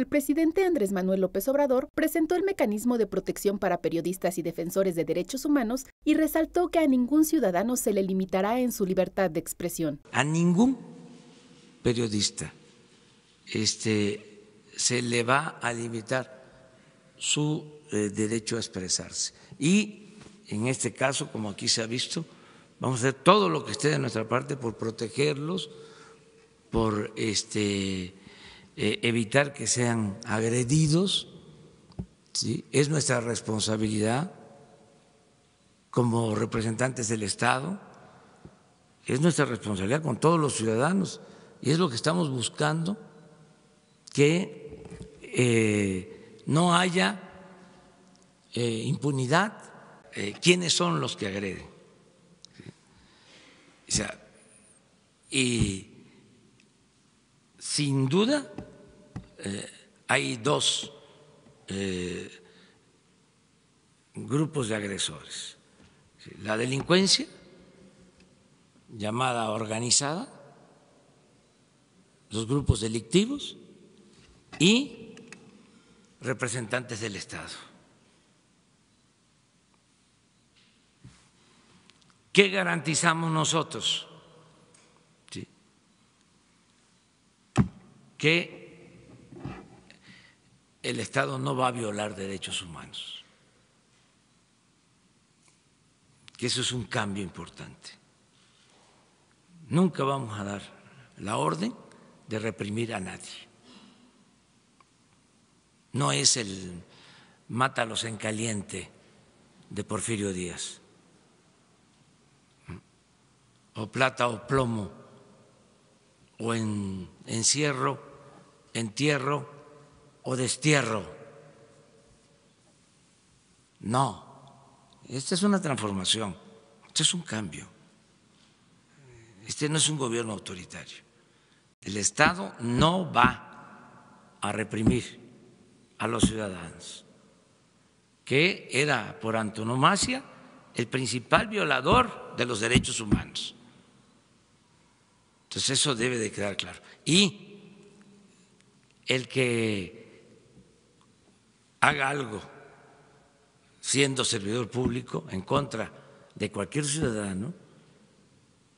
el presidente Andrés Manuel López Obrador presentó el mecanismo de protección para periodistas y defensores de derechos humanos y resaltó que a ningún ciudadano se le limitará en su libertad de expresión. A ningún periodista este, se le va a limitar su eh, derecho a expresarse. Y en este caso, como aquí se ha visto, vamos a hacer todo lo que esté de nuestra parte por protegerlos, por este, eh, evitar que sean agredidos, es nuestra responsabilidad como representantes del Estado, es nuestra responsabilidad con todos los ciudadanos y es lo que estamos buscando, que eh, no haya eh, impunidad. ¿Quiénes son los que agreden? O sea, y sin duda eh, hay dos eh, grupos de agresores. La delincuencia, llamada organizada, los grupos delictivos y representantes del Estado. ¿Qué garantizamos nosotros? que el Estado no va a violar derechos humanos, que eso es un cambio importante. Nunca vamos a dar la orden de reprimir a nadie. No es el mátalos en caliente de Porfirio Díaz, o plata o plomo, o en encierro entierro o destierro. No, esta es una transformación, esto es un cambio. Este no es un gobierno autoritario. El Estado no va a reprimir a los ciudadanos, que era por antonomasia el principal violador de los derechos humanos. Entonces eso debe de quedar claro. Y el que haga algo siendo servidor público en contra de cualquier ciudadano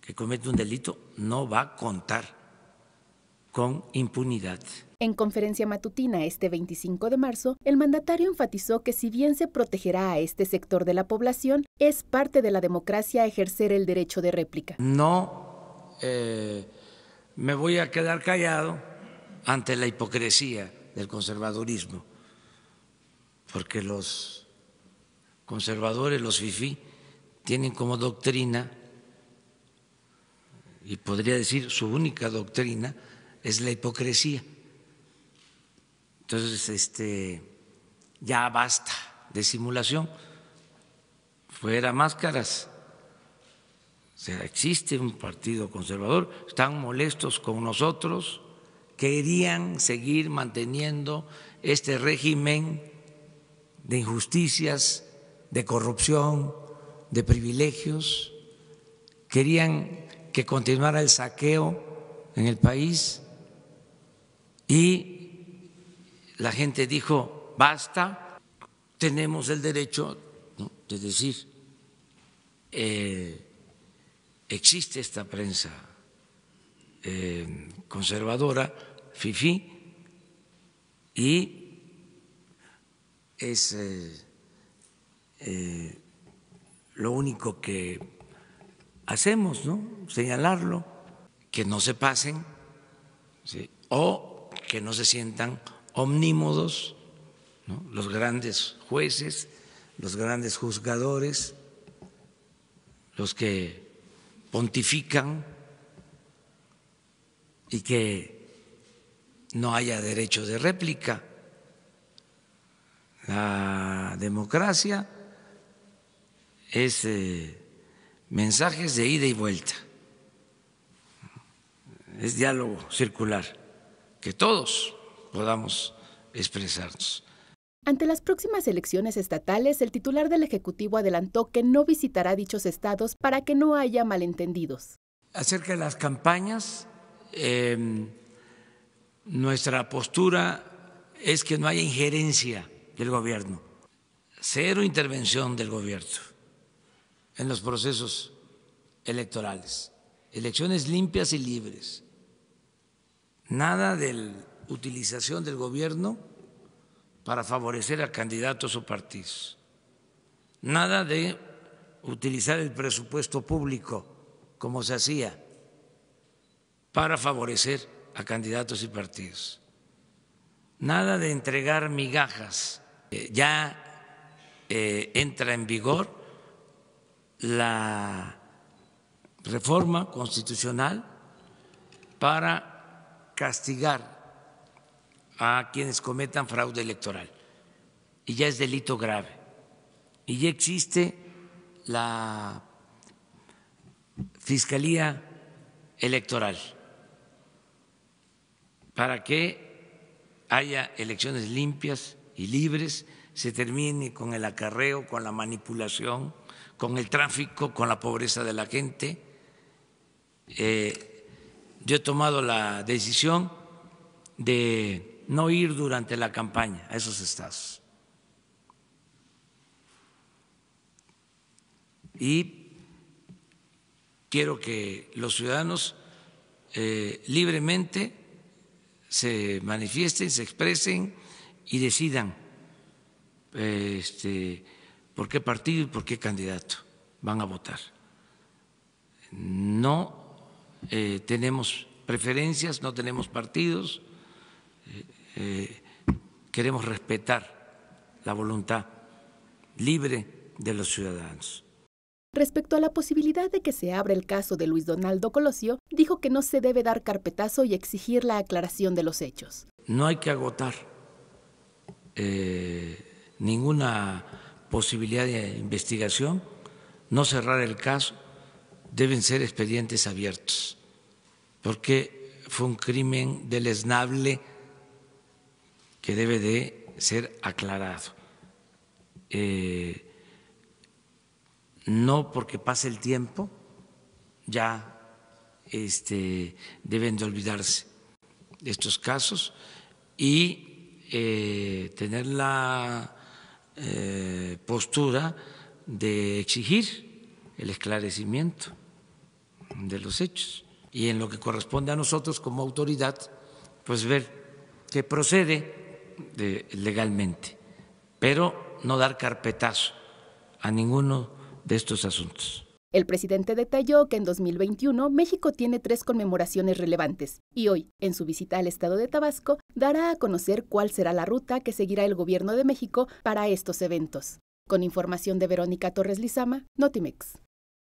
que comete un delito no va a contar con impunidad. En conferencia matutina este 25 de marzo, el mandatario enfatizó que si bien se protegerá a este sector de la población, es parte de la democracia ejercer el derecho de réplica. No eh, me voy a quedar callado ante la hipocresía del conservadurismo, porque los conservadores, los FIFI, tienen como doctrina, y podría decir su única doctrina, es la hipocresía. Entonces, este, ya basta de simulación, fuera máscaras. O sea, existe un partido conservador, están molestos con nosotros querían seguir manteniendo este régimen de injusticias, de corrupción, de privilegios, querían que continuara el saqueo en el país y la gente dijo, basta, tenemos el derecho de decir, eh, existe esta prensa eh, conservadora, FIFI y es eh, eh, lo único que hacemos, ¿no? Señalarlo, que no se pasen o que no se sientan omnímodos, los grandes jueces, los grandes juzgadores, los que pontifican y que no haya derecho de réplica. La democracia es eh, mensajes de ida y vuelta, es diálogo circular, que todos podamos expresarnos. Ante las próximas elecciones estatales, el titular del Ejecutivo adelantó que no visitará dichos estados para que no haya malentendidos. Acerca de las campañas, em, nuestra postura es que no haya injerencia del gobierno, cero intervención del gobierno en los procesos electorales, elecciones limpias y libres, nada de utilización del gobierno para favorecer a candidatos o partidos, nada de utilizar el presupuesto público como se hacía para favorecer a candidatos y partidos. Nada de entregar migajas. Eh, ya eh, entra en vigor la reforma constitucional para castigar a quienes cometan fraude electoral. Y ya es delito grave. Y ya existe la Fiscalía Electoral para que haya elecciones limpias y libres, se termine con el acarreo, con la manipulación, con el tráfico, con la pobreza de la gente. Eh, yo he tomado la decisión de no ir durante la campaña a esos estados. Y quiero que los ciudadanos eh, libremente se manifiesten, se expresen y decidan este, por qué partido y por qué candidato van a votar. No eh, tenemos preferencias, no tenemos partidos, eh, eh, queremos respetar la voluntad libre de los ciudadanos. Respecto a la posibilidad de que se abra el caso de Luis Donaldo Colosio, dijo que no se debe dar carpetazo y exigir la aclaración de los hechos. No hay que agotar eh, ninguna posibilidad de investigación, no cerrar el caso, deben ser expedientes abiertos, porque fue un crimen deleznable que debe de ser aclarado. Eh, no porque pase el tiempo ya este, deben de olvidarse estos casos y eh, tener la eh, postura de exigir el esclarecimiento de los hechos y en lo que corresponde a nosotros como autoridad, pues ver que procede eh, legalmente, pero no dar carpetazo a ninguno de estos asuntos. El presidente detalló que en 2021 México tiene tres conmemoraciones relevantes y hoy, en su visita al estado de Tabasco, dará a conocer cuál será la ruta que seguirá el gobierno de México para estos eventos. Con información de Verónica Torres Lizama, Notimex.